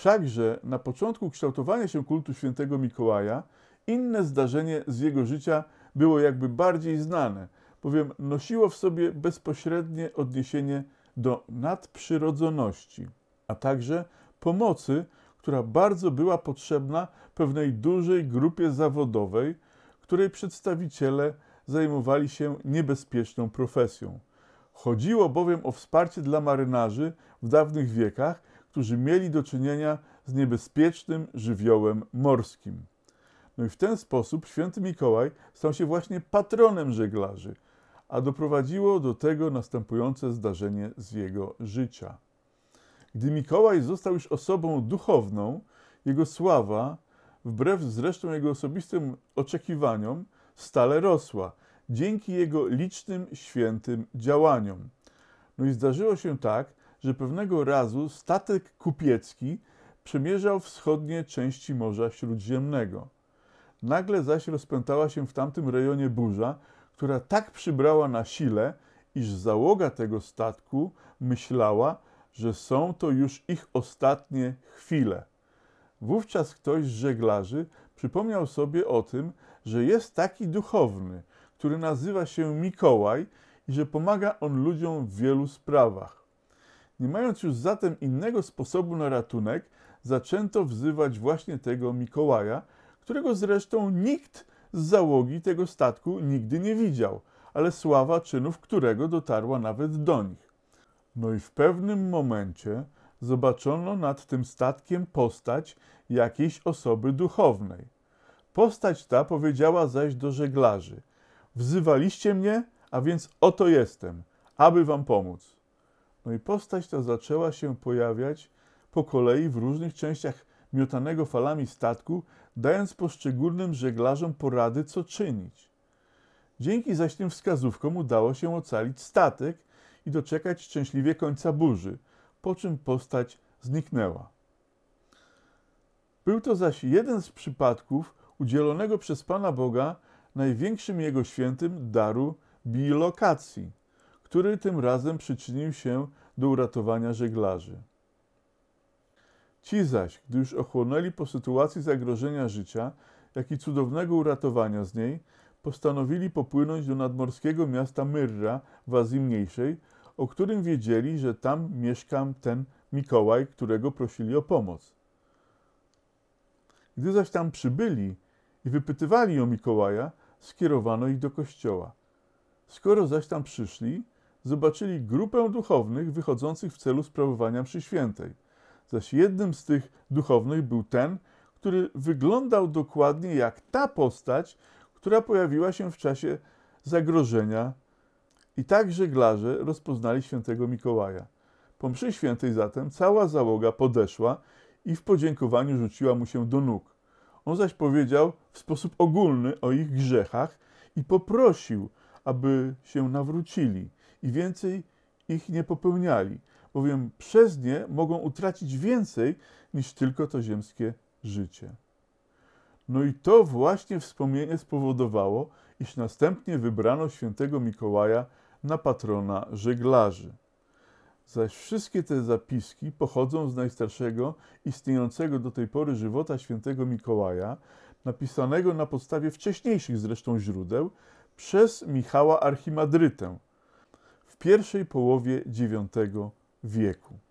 Wszakże na początku kształtowania się kultu świętego Mikołaja inne zdarzenie z jego życia było jakby bardziej znane, bowiem nosiło w sobie bezpośrednie odniesienie do nadprzyrodzoności, a także pomocy, która bardzo była potrzebna pewnej dużej grupie zawodowej, której przedstawiciele zajmowali się niebezpieczną profesją. Chodziło bowiem o wsparcie dla marynarzy w dawnych wiekach którzy mieli do czynienia z niebezpiecznym żywiołem morskim. No i w ten sposób święty Mikołaj stał się właśnie patronem żeglarzy, a doprowadziło do tego następujące zdarzenie z jego życia. Gdy Mikołaj został już osobą duchowną, jego sława, wbrew zresztą jego osobistym oczekiwaniom, stale rosła dzięki jego licznym świętym działaniom. No i zdarzyło się tak, że pewnego razu statek kupiecki przemierzał wschodnie części Morza Śródziemnego. Nagle zaś rozpętała się w tamtym rejonie burza, która tak przybrała na sile, iż załoga tego statku myślała, że są to już ich ostatnie chwile. Wówczas ktoś z żeglarzy przypomniał sobie o tym, że jest taki duchowny, który nazywa się Mikołaj i że pomaga on ludziom w wielu sprawach. Nie mając już zatem innego sposobu na ratunek, zaczęto wzywać właśnie tego Mikołaja, którego zresztą nikt z załogi tego statku nigdy nie widział, ale sława czynów którego dotarła nawet do nich. No i w pewnym momencie zobaczono nad tym statkiem postać jakiejś osoby duchownej. Postać ta powiedziała zaś do żeglarzy: Wzywaliście mnie, a więc oto jestem, aby wam pomóc. No i postać ta zaczęła się pojawiać po kolei w różnych częściach miotanego falami statku, dając poszczególnym żeglarzom porady, co czynić. Dzięki zaś tym wskazówkom udało się ocalić statek i doczekać szczęśliwie końca burzy, po czym postać zniknęła. Był to zaś jeden z przypadków udzielonego przez Pana Boga największym jego świętym daru bilokacji – który tym razem przyczynił się do uratowania żeglarzy. Ci zaś, gdy już ochłonęli po sytuacji zagrożenia życia, jak i cudownego uratowania z niej, postanowili popłynąć do nadmorskiego miasta Myrra w Azji Mniejszej, o którym wiedzieli, że tam mieszka ten Mikołaj, którego prosili o pomoc. Gdy zaś tam przybyli i wypytywali o Mikołaja, skierowano ich do kościoła. Skoro zaś tam przyszli, zobaczyli grupę duchownych wychodzących w celu sprawowania mszy świętej. Zaś jednym z tych duchownych był ten, który wyglądał dokładnie jak ta postać, która pojawiła się w czasie zagrożenia. I tak żeglarze rozpoznali świętego Mikołaja. Po mszy świętej zatem cała załoga podeszła i w podziękowaniu rzuciła mu się do nóg. On zaś powiedział w sposób ogólny o ich grzechach i poprosił, aby się nawrócili – i więcej ich nie popełniali, bowiem przez nie mogą utracić więcej niż tylko to ziemskie życie. No i to właśnie wspomnienie spowodowało, iż następnie wybrano świętego Mikołaja na patrona żeglarzy. Zaś wszystkie te zapiski pochodzą z najstarszego istniejącego do tej pory żywota świętego Mikołaja, napisanego na podstawie wcześniejszych zresztą źródeł przez Michała Archimadrytę, pierwszej połowie IX wieku.